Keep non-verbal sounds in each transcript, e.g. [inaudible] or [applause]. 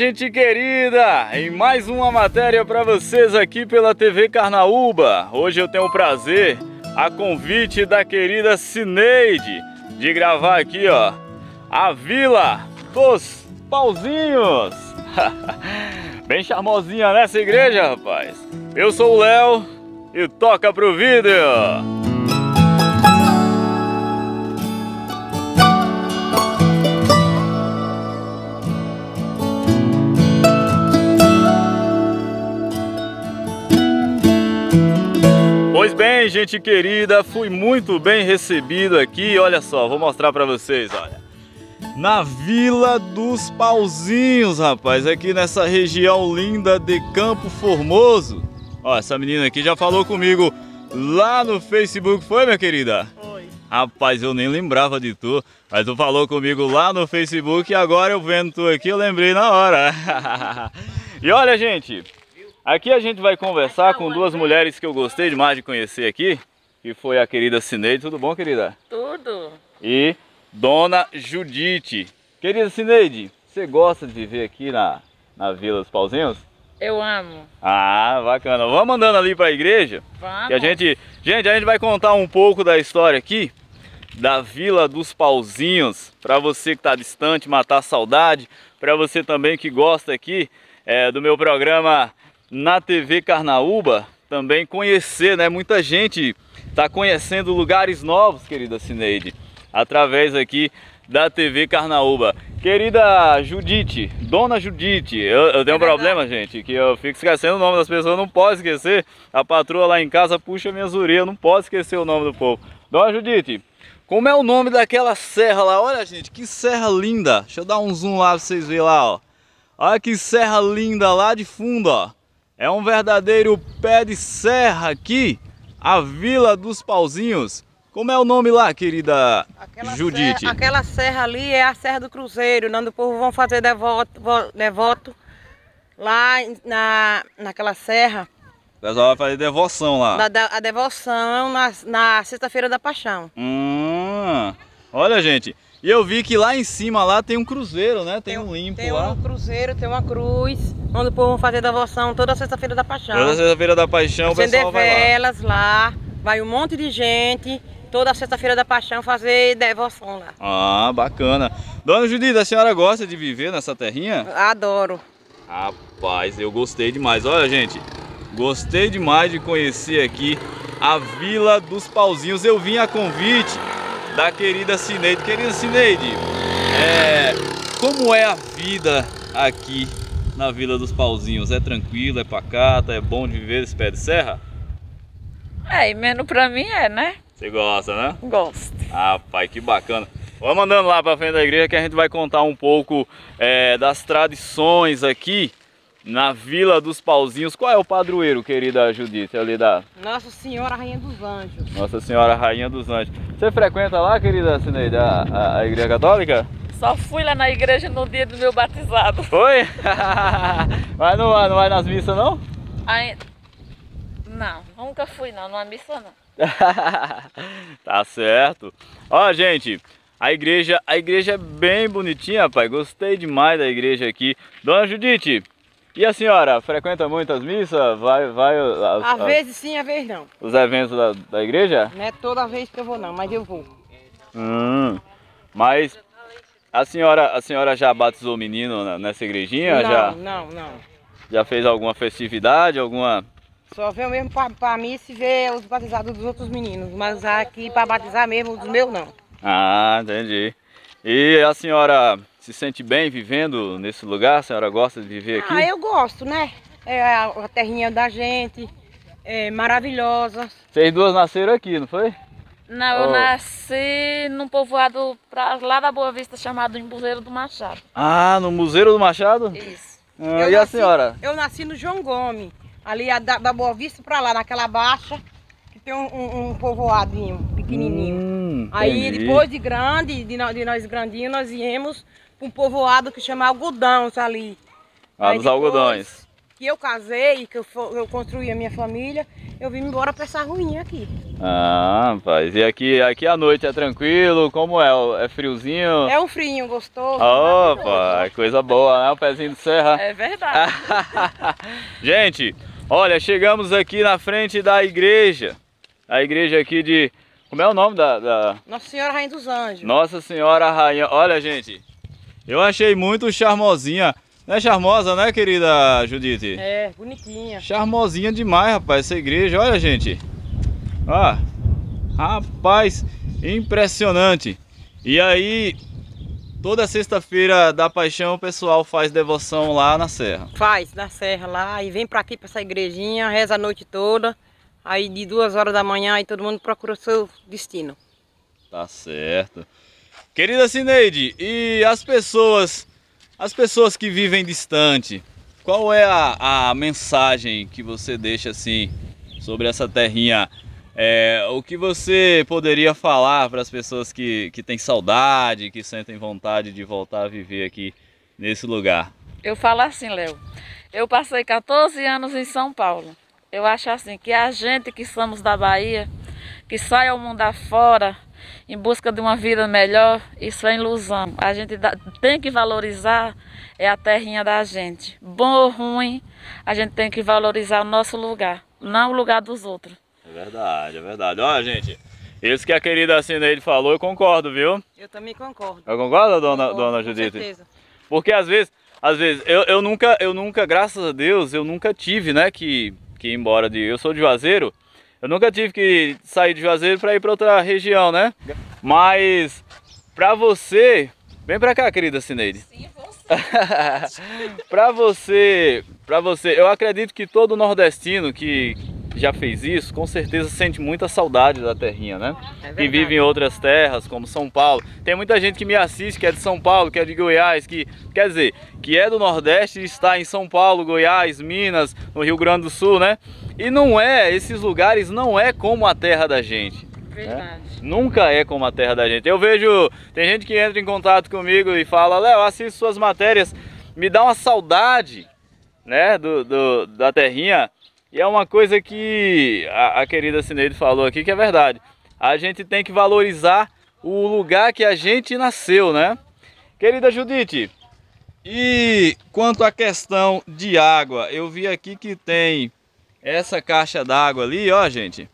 gente querida! Em mais uma matéria para vocês aqui pela TV Carnaúba. Hoje eu tenho o prazer, a convite da querida Cineide, de gravar aqui, ó, a Vila dos Pauzinhos. [laughs] Bem charmosinha nessa igreja, rapaz. Eu sou o Léo e toca pro vídeo! bem, gente querida? Fui muito bem recebido aqui. Olha só, vou mostrar para vocês, olha. Na Vila dos Pauzinhos, rapaz, aqui nessa região linda de Campo Formoso. Ó, essa menina aqui já falou comigo lá no Facebook, foi, minha querida? Foi. Rapaz, eu nem lembrava de tu, mas tu falou comigo lá no Facebook e agora eu vendo tu aqui, eu lembrei na hora. [laughs] e olha, gente, Aqui a gente vai conversar com duas mulheres que eu gostei demais de conhecer aqui, que foi a querida Cineide. Tudo bom, querida? Tudo. E Dona Judite. Querida Cineide, você gosta de viver aqui na, na Vila dos Pauzinhos? Eu amo. Ah, bacana. Vamos andando ali para a igreja? Vamos. E a gente, gente, a gente vai contar um pouco da história aqui da Vila dos Pauzinhos, para você que está distante, matar saudade, para você também que gosta aqui é, do meu programa na TV Carnaúba, também conhecer, né? Muita gente está conhecendo lugares novos, querida Cineide, através aqui da TV Carnaúba. Querida Judite, Dona Judite, eu, eu tenho um é problema, gente, que eu fico esquecendo o nome das pessoas, não posso esquecer. A patroa lá em casa puxa minhas zuria, não posso esquecer o nome do povo. Dona Judite, como é o nome daquela serra lá? Olha, gente, que serra linda. Deixa eu dar um zoom lá pra vocês verem lá, ó. Olha que serra linda lá de fundo, ó. É um verdadeiro pé de serra aqui, a Vila dos Pauzinhos. Como é o nome lá, querida aquela Judite? Serra, aquela serra ali é a Serra do Cruzeiro, onde o povo vão fazer devoto, devoto lá na, naquela serra. O pessoal vai fazer devoção lá. Da, a devoção na, na Sexta-feira da Paixão. Hum, olha, gente, e eu vi que lá em cima lá tem um cruzeiro, né? Tem, tem um limpo tem lá. Tem um cruzeiro, tem uma cruz, onde o povo vai fazer devoção toda sexta-feira da paixão. Toda sexta-feira da paixão, Acender o pessoal vai velas lá. lá, vai um monte de gente toda sexta-feira da paixão fazer devoção lá. Ah, bacana. Dona Judita, a senhora gosta de viver nessa terrinha? Adoro. Rapaz, eu gostei demais. Olha, gente, gostei demais de conhecer aqui a Vila dos Pauzinhos. Eu vim a convite da querida Cineide. Querida Cineide, é, como é a vida aqui na Vila dos Pauzinhos? É tranquilo? é pacata, é bom de viver esse pé de serra? É, e menos pra mim é, né? Você gosta, né? Gosto. Ah, pai, que bacana. Vamos andando lá pra frente da igreja que a gente vai contar um pouco é, das tradições aqui na Vila dos Pauzinhos. Qual é o padroeiro, querida Judite, ali é da... Nossa Senhora Rainha dos Anjos. Nossa Senhora Rainha dos Anjos. Você frequenta lá, querida Cineide, a, a, a Igreja Católica? Só fui lá na igreja no dia do meu batizado. Foi? [laughs] Mas não, não vai nas missas, não? Ai, não, nunca fui não, numa missa não. [laughs] tá certo. Ó, gente, a igreja, a igreja é bem bonitinha, rapaz. Gostei demais da igreja aqui. Dona Judite, e a senhora frequenta muitas missas? Vai, vai. às vezes sim, às vezes não. Os eventos da, da igreja? Não é toda vez que eu vou não, mas eu vou. Hum, mas a senhora, a senhora já batizou o menino nessa igrejinha? Não, já, não, não. Já fez alguma festividade, alguma? Só veio mesmo para missa e ver os batizados dos outros meninos, mas aqui para batizar mesmo os meus não. Ah, entendi. E a senhora se sente bem vivendo nesse lugar? A senhora gosta de viver aqui? Ah, eu gosto, né? É a terrinha da gente, é maravilhosa. Vocês duas nasceram aqui, não foi? Não, oh. eu nasci num povoado pra, lá da Boa Vista chamado Museiro do Machado. Ah, no Museiro do Machado? Isso. Ah, e nasci, a senhora? Eu nasci no João Gomes, ali da, da Boa Vista pra lá, naquela baixa, que tem um, um, um povoadinho pequenininho. Hum, Aí depois de grande, de, de nós grandinhos, nós viemos um povoado que chama Algodão ali. Ah, dos algodões. Que eu casei, que eu, eu construí a minha família, eu vim embora para essa ruinha aqui. Ah, rapaz, e aqui, aqui à noite é tranquilo? Como é? É friozinho? É um frio gostoso. Opa, né? é coisa boa, né? O pezinho de serra. É verdade. [laughs] Gente, olha, chegamos aqui na frente da igreja. A igreja aqui de... Como é o nome da... da... Nossa Senhora Rainha dos Anjos. Nossa Senhora Rainha... Olha, gente, eu achei muito charmosinha. Não é charmosa, né, querida Judite? É, bonitinha. Charmosinha demais, rapaz, essa igreja. Olha, gente. Ó, rapaz, impressionante. E aí, toda sexta-feira da Paixão, o pessoal faz devoção lá na serra. Faz, na serra lá. E vem pra aqui, pra essa igrejinha, reza a noite toda. Aí, de duas horas da manhã, aí todo mundo procura o seu destino. Tá certo. Querida Cineide, e as pessoas, as pessoas que vivem distante, qual é a, a mensagem que você deixa assim sobre essa terrinha? É, o que você poderia falar para as pessoas que, que têm saudade, que sentem vontade de voltar a viver aqui nesse lugar? Eu falo assim, Léo. Eu passei 14 anos em São Paulo. Eu acho assim que a gente que somos da Bahia, que sai ao é mundo afora, em busca de uma vida melhor, isso é ilusão. A gente dá, tem que valorizar é a terrinha da gente. Bom ou ruim, a gente tem que valorizar o nosso lugar, não o lugar dos outros. É verdade, é verdade. Olha, gente, isso que a querida ele falou, eu concordo, viu? Eu também concordo. Eu concordo, dona, concordo, dona Judith? Com certeza. Porque às vezes, às vezes, eu, eu nunca, eu nunca, graças a Deus, eu nunca tive, né, que, que ir embora de... Eu sou de Juazeiro, eu nunca tive que sair de Juazeiro para ir para outra região, né? Mas para você, vem para cá, querida Cineide. Sim, [laughs] para você, para você, eu acredito que todo nordestino que já fez isso, com certeza sente muita saudade da terrinha, né? É que vive em outras terras, como São Paulo. Tem muita gente que me assiste que é de São Paulo, que é de Goiás, que quer dizer, que é do Nordeste e está em São Paulo, Goiás, Minas, no Rio Grande do Sul, né? E não é, esses lugares não é como a terra da gente. Né? Verdade. Nunca é como a terra da gente. Eu vejo, tem gente que entra em contato comigo e fala, Léo, assisto suas matérias, me dá uma saudade, né, do, do da terrinha. E é uma coisa que a, a querida Cineide falou aqui que é verdade. A gente tem que valorizar o lugar que a gente nasceu, né? Querida Judite, e quanto à questão de água, eu vi aqui que tem essa caixa d'água ali, ó, gente.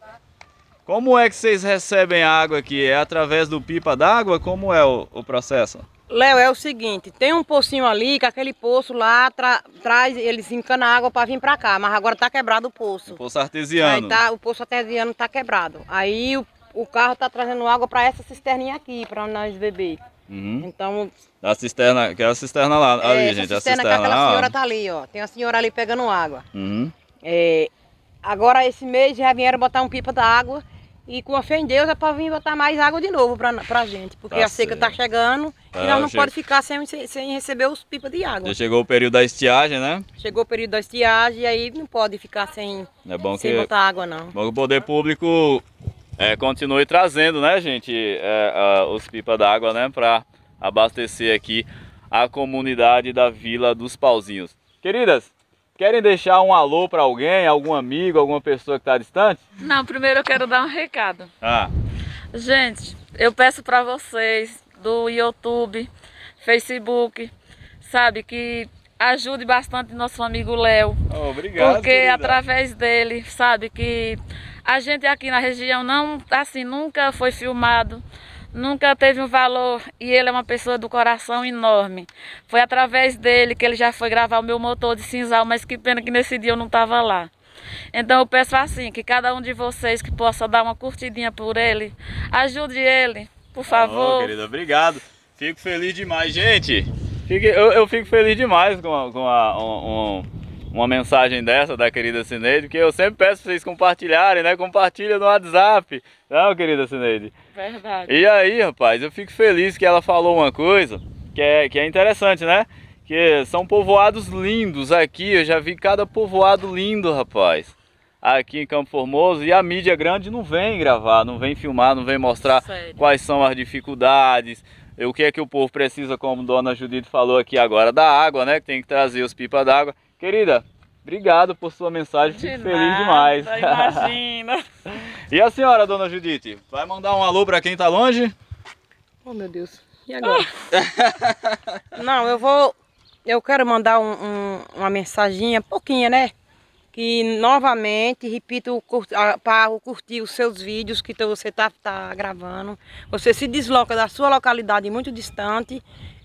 Como é que vocês recebem a água aqui? É através do pipa d'água? Como é o, o processo? Léo, é o seguinte, tem um pocinho ali, que aquele poço lá tra traz, eles encanam água para vir para cá, mas agora tá quebrado o poço. O poço artesiano. Tá, o poço artesiano tá quebrado. Aí o, o carro tá trazendo água para essa cisterninha aqui, para nós beber. Uhum. Então... É, a cisterna, que a cisterna lá, é, ali gente, a cisterna, a cisterna aquela lá, senhora ó. tá ali, ó. Tem a senhora ali pegando água. Uhum. É, agora esse mês já vieram botar um pipa da água e com a fé em Deus é para vir botar mais água de novo para a gente, porque tá a seca está chegando tá, e nós não che... pode ficar sem, sem receber os pipas de água. Já chegou o período da estiagem, né? Chegou o período da estiagem e aí não pode ficar sem, é bom sem que, botar água não. Bom que o poder público é, continue trazendo, né gente, é, é os pipas d'água, né, para abastecer aqui a comunidade da Vila dos Pauzinhos. Queridas, Querem deixar um alô para alguém, algum amigo, alguma pessoa que está distante? Não, primeiro eu quero dar um recado. Ah. Gente, eu peço para vocês do YouTube, Facebook, sabe, que ajude bastante nosso amigo Léo. Oh, obrigado. Porque querida. através dele, sabe, que a gente aqui na região não, assim, nunca foi filmado nunca teve um valor e ele é uma pessoa do coração enorme. Foi através dele que ele já foi gravar o meu motor de cinzal, mas que pena que nesse dia eu não estava lá. Então eu peço assim, que cada um de vocês que possa dar uma curtidinha por ele, ajude ele, por favor. Oh, querido, obrigado. Fico feliz demais, gente. eu, eu fico feliz demais com, a, com a, um, um uma mensagem dessa da querida Cineide, que eu sempre peço para vocês compartilharem, né? Compartilha no WhatsApp, não, querida Cineide? Verdade. E aí, rapaz, eu fico feliz que ela falou uma coisa que é, que é interessante, né? Que são povoados lindos aqui, eu já vi cada povoado lindo, rapaz. Aqui em Campo Formoso e a mídia grande não vem gravar, não vem filmar, não vem mostrar Sério? quais são as dificuldades, o que é que o povo precisa, como Dona Judith falou aqui agora, da água, né? Que tem que trazer os pipas d'água. Querida, obrigado por sua mensagem, De fico nada, feliz demais. Imagina. [laughs] E a senhora, dona Judite, vai mandar um alô para quem tá longe? Oh, meu Deus. E agora? Ah. [laughs] Não, eu vou... Eu quero mandar um, um, uma mensaginha, pouquinha, né? Que novamente, repito, para curtir os seus vídeos que então você tá, tá gravando. Você se desloca da sua localidade muito distante,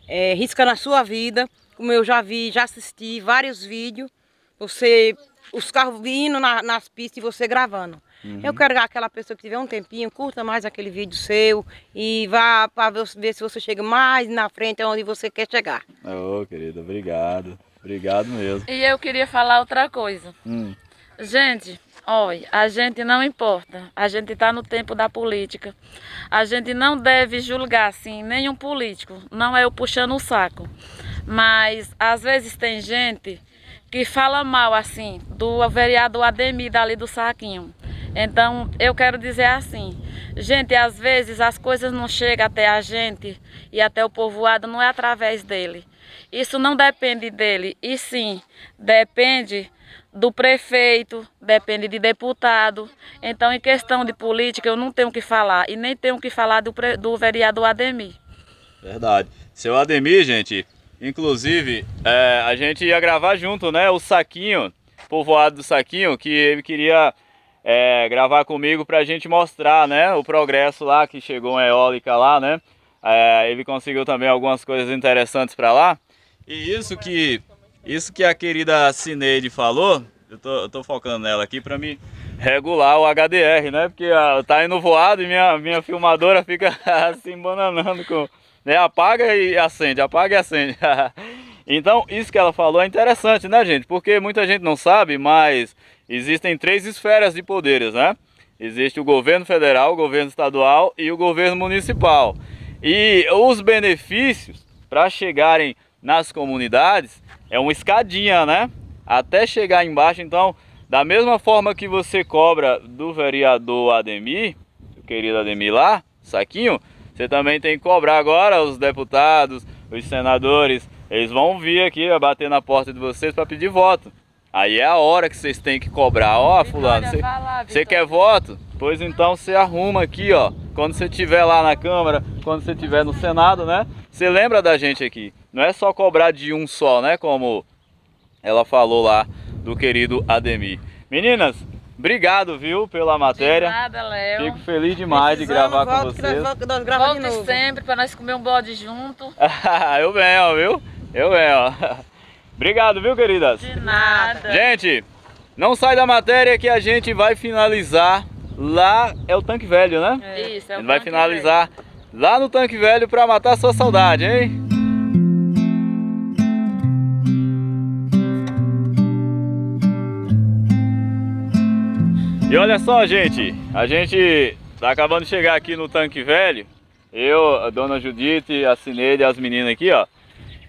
é, riscando a sua vida. Como eu já vi, já assisti vários vídeos. Você, os carros vindo na, nas pistas e você gravando. Uhum. Eu quero aquela pessoa que tiver um tempinho, curta mais aquele vídeo seu e vá para ver se você chega mais na frente onde você quer chegar. Ô, oh, querido, obrigado. Obrigado mesmo. E eu queria falar outra coisa. Hum. Gente, olha, a gente não importa. A gente está no tempo da política. A gente não deve julgar, assim, nenhum político. Não é eu puxando o saco. Mas, às vezes, tem gente que fala mal, assim, do vereador Ademir dali do Saquinho. Então, eu quero dizer assim, gente, às vezes as coisas não chegam até a gente e até o povoado não é através dele. Isso não depende dele, e sim, depende do prefeito, depende de deputado. Então, em questão de política, eu não tenho o que falar e nem tenho o que falar do, do vereador Ademir. Verdade. Seu Ademir, gente, inclusive, é, a gente ia gravar junto, né? O Saquinho, povoado do Saquinho, que ele queria é, gravar comigo para a gente mostrar né, o progresso lá, que chegou uma eólica lá, né? É, ele conseguiu também algumas coisas interessantes para lá. E isso que, isso que a querida Cineide falou, eu tô, eu tô focando nela aqui para me regular o HDR, né? Porque a, ah, tá indo voado e minha, minha filmadora fica [laughs] assim bananando com... Né? Apaga e acende, apaga e acende. [laughs] então, isso que ela falou é interessante, né, gente? Porque muita gente não sabe, mas Existem três esferas de poderes, né? Existe o governo federal, o governo estadual e o governo municipal. E os benefícios para chegarem nas comunidades é uma escadinha, né? Até chegar embaixo, então, da mesma forma que você cobra do vereador Ademir, o querido Ademir lá, saquinho, você também tem que cobrar agora os deputados, os senadores, eles vão vir aqui bater na porta de vocês para pedir voto. Aí é a hora que vocês têm que cobrar. Ó, Vitória, fulano, você, quer voto? Pois então você arruma aqui, ó. Quando você estiver lá na Câmara, quando você estiver no Senado, né? Você lembra da gente aqui. Não é só cobrar de um só, né? Como ela falou lá do querido Ademir. Meninas, Obrigado, viu, pela matéria. De nada, Léo. Fico feliz demais de gravar com vocês. Nós, gravamos sempre para nós comer um bode junto. [laughs] eu venho, viu? Eu venho. [laughs] Obrigado, viu, queridas? De nada. Gente, não sai da matéria que a gente vai finalizar lá. É o tanque velho, né? É. Isso, é o a gente vai finalizar velho. lá no tanque velho para matar sua saudade, hein? E olha só, gente, a gente tá acabando de chegar aqui no tanque velho. Eu, a dona Judite, a Cineide, as meninas aqui, ó.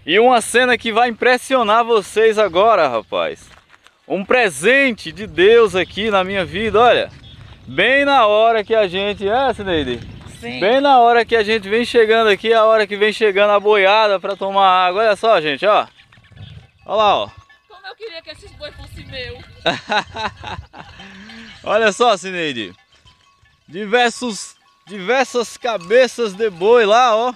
E uma cena que vai impressionar vocês agora, rapaz. Um presente de Deus aqui na minha vida, olha. Bem na hora que a gente... É, Sineide? Sim. Bem na hora que a gente vem chegando aqui, é a hora que vem chegando a boiada para tomar água. Olha só, gente, ó. Olha lá, ó. Como eu queria que esses bois fossem meus. [laughs] olha só, Cineide. Diversos, diversas cabeças de boi lá, ó.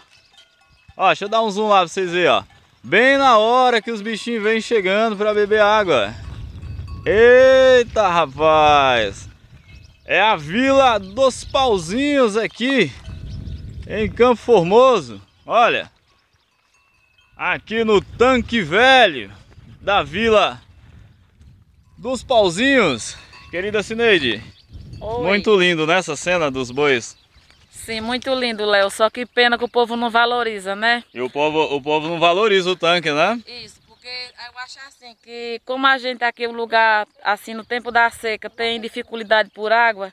Ó, deixa eu dar um zoom lá pra vocês verem, ó. Bem na hora que os bichinhos vêm chegando para beber água. Eita, rapaz! É a Vila dos Pauzinhos aqui, em Campo Formoso. Olha, aqui no tanque velho da Vila dos Pauzinhos. Querida Cineide, Oi. muito lindo, nessa né, cena dos bois Sim, muito lindo, Léo. Só que pena que o povo não valoriza, né? E o povo, o povo não valoriza o tanque, né? Isso, porque eu acho assim, que como a gente aqui, o é lugar, assim, no tempo da seca, tem dificuldade por água,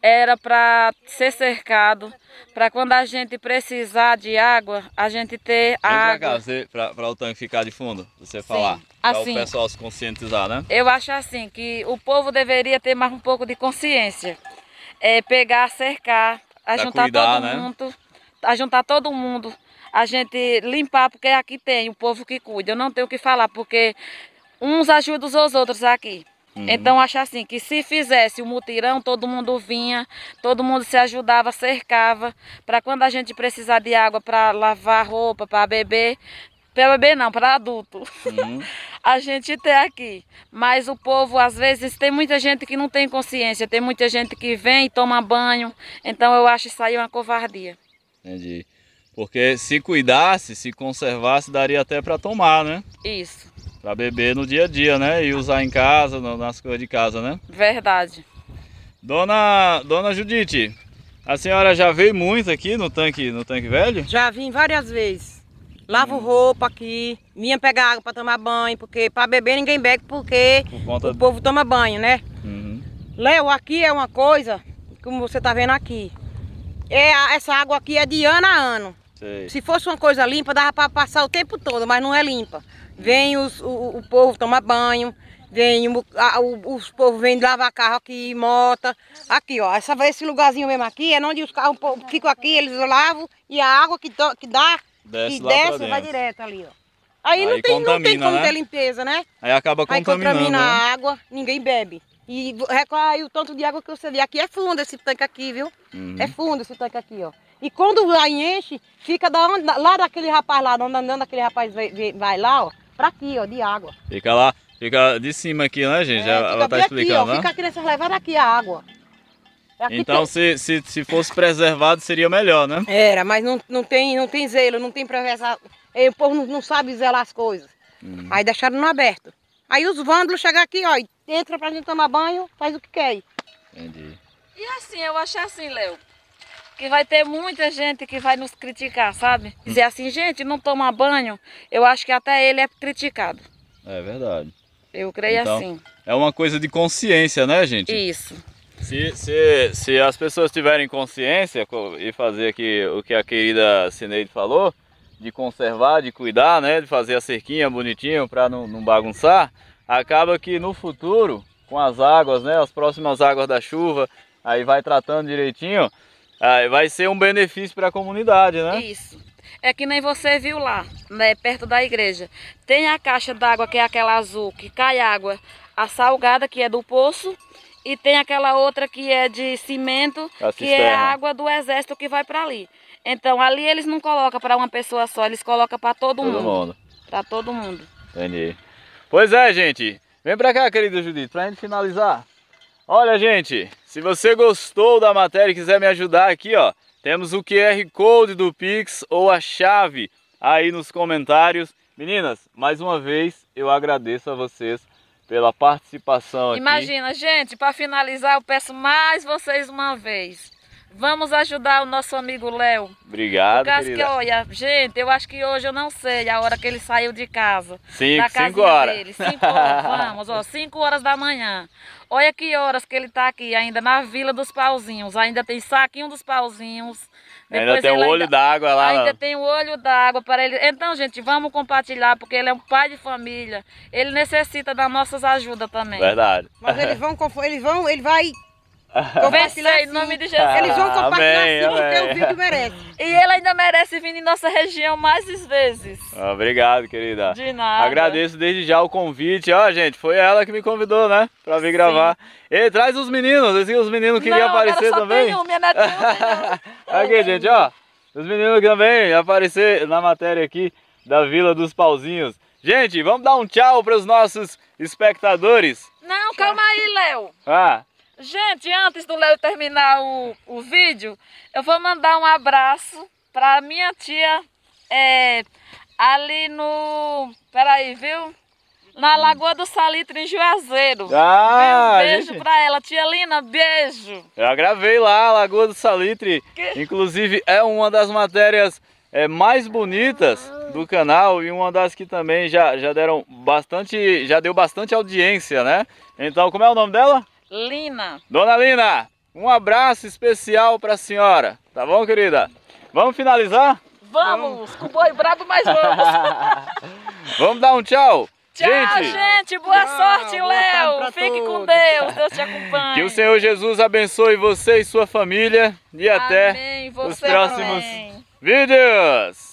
era para ser cercado, para quando a gente precisar de água, a gente ter Vem água. Para o tanque ficar de fundo, você falar, para o assim. pessoal se conscientizar, né? Eu acho assim, que o povo deveria ter mais um pouco de consciência. É, pegar, cercar, a juntar tá cuidar, todo né? mundo, a juntar tá todo mundo, a gente limpar, porque aqui tem o povo que cuida. Eu não tenho o que falar, porque uns ajudam os outros aqui. Uhum. Então acho assim que se fizesse o mutirão, todo mundo vinha, todo mundo se ajudava, cercava, para quando a gente precisar de água para lavar roupa, para beber, para bebê não, para adulto. Uhum. [laughs] a gente tem aqui. Mas o povo, às vezes, tem muita gente que não tem consciência. Tem muita gente que vem e toma banho. Então eu acho isso aí uma covardia. Entendi. Porque se cuidasse, se conservasse, daria até para tomar, né? Isso. Para beber no dia a dia, né? E usar em casa, nas coisas de casa, né? Verdade. Dona, dona Judite, a senhora já veio muito aqui no tanque, no tanque velho? Já vim várias vezes. Lavo roupa aqui, vinha pegar água para tomar banho, porque para beber ninguém bebe porque Por o povo toma banho, né? Uhum. Léo, aqui é uma coisa, como você tá vendo aqui. É, essa água aqui é de ano a ano. Sei. Se fosse uma coisa limpa, dava para passar o tempo todo, mas não é limpa. Vem os, o, o povo tomar banho, vem o, a, o, os povos vêm lavar carro aqui, mota. Aqui, ó, essa, esse lugarzinho mesmo aqui é onde os carros ficam aqui, eles lavam e a água que, que dá Desce e desce e vai direto ali, ó. Aí, aí não, tem, não tem como né? ter limpeza, né? Aí acaba contaminando. Aí contamina né? a água, ninguém bebe. E recolhe o tanto de água que você vê. Aqui é fundo esse tanque aqui, viu? Uhum. É fundo esse tanque aqui, ó. E quando lá enche, fica da onde, lá daquele rapaz lá, onde andando aquele rapaz vai, vai lá, ó, pra aqui, ó, de água. Fica lá, fica de cima aqui, né, gente? É, ela tá explicando, aqui, ó, né? Fica aqui nessa levadas aqui a água, então, se, se, se fosse preservado, seria melhor, né? Era, mas não, não, tem, não tem zelo, não tem preservação. É, o povo não, não, sabe zelar as coisas. Uhum. Aí deixaram no aberto. Aí os vândalos chegam aqui, ó, entra pra gente tomar banho, faz o que quer. Entendi. E assim, eu acho assim, Léo, que vai ter muita gente que vai nos criticar, sabe? Dizer assim, gente, não toma banho, eu acho que até ele é criticado. É verdade. Eu creio então, assim. É uma coisa de consciência, né, gente? Isso. Se, se, se as pessoas tiverem consciência e fazer aqui o que a querida Cineide falou, de conservar, de cuidar, né, de fazer a cerquinha bonitinho para não, não bagunçar, acaba que no futuro, com as águas, né, as próximas águas da chuva, aí vai tratando direitinho, aí vai ser um benefício para a comunidade, né? Isso. É que nem você viu lá, né, perto da igreja. Tem a caixa d'água, que é aquela azul, que cai água. A salgada, que é do poço, e tem aquela outra que é de cimento, que é a água do exército que vai para ali. Então ali eles não colocam para uma pessoa só, eles colocam para todo, todo, mundo. mundo. Para todo mundo. Entendi. Pois é, gente. Vem para cá, querido Judito, para a gente finalizar. Olha, gente, se você gostou da matéria e quiser me ajudar aqui, ó, temos o QR Code do Pix ou a chave aí nos comentários. Meninas, mais uma vez eu agradeço a vocês pela participação Imagina, aqui. gente, para finalizar, eu peço mais vocês uma vez. Vamos ajudar o nosso amigo Léo. Obrigado, Por causa que, olha, gente, eu acho que hoje eu não sei a hora que ele saiu de casa. Cinco, da cinco horas. Dele. Cinco horas, [laughs] vamos, ó, cinco horas da manhã. Olha que horas que ele está aqui ainda na Vila dos Pauzinhos. Ainda tem saquinho dos pauzinhos depois ainda tem o olho d'água lá. Ainda tem o olho d'água para ele. Então, gente, vamos compartilhar, porque ele é um pai de família. Ele necessita das nossas ajudas também. Verdade. Mas eles vão, eles vão, ele vai [laughs] Conversa aí, em nome de Jesus. Eles vão compartilhar amém, sim, amém. porque o vídeo merece. [laughs] E ele ainda merece vir em nossa região mais vezes. Obrigado, querida. De nada. Agradeço desde já o convite. Ó, gente, foi ela que me convidou, né? Pra vir gravar. E traz os meninos, os meninos queriam aparecer cara, só também. Tem um, [laughs] minha netinha Aqui, gente, ó. Os meninos também aparecer na matéria aqui da Vila dos Pauzinhos. Gente, vamos dar um tchau para os nossos espectadores? Não, calma aí, Léo. Ah. Gente, antes do Léo terminar o, o vídeo, eu vou mandar um abraço para minha tia é, ali no... Peraí, viu? Na Lagoa do Salitre, em Juazeiro. Ah, um beijo gente... pra ela. Tia Lina, beijo. Já gravei lá, Lagoa do Salitre. Que... Inclusive, é uma das matérias é, mais bonitas do canal e uma das que também já, já deram bastante... Já deu bastante audiência, né? Então, como é o nome dela? Lina. Dona Lina, um abraço especial para a senhora, tá bom, querida? Vamos finalizar? Vamos, com boi brabo, mas vamos. [laughs] vamos dar um tchau. Tchau, gente. gente. Boa tchau, sorte, Léo. Fique todos. com Deus. Deus te acompanhe. [laughs] Que o Senhor Jesus abençoe você e sua família. E Amém. até você os próximos também. vídeos.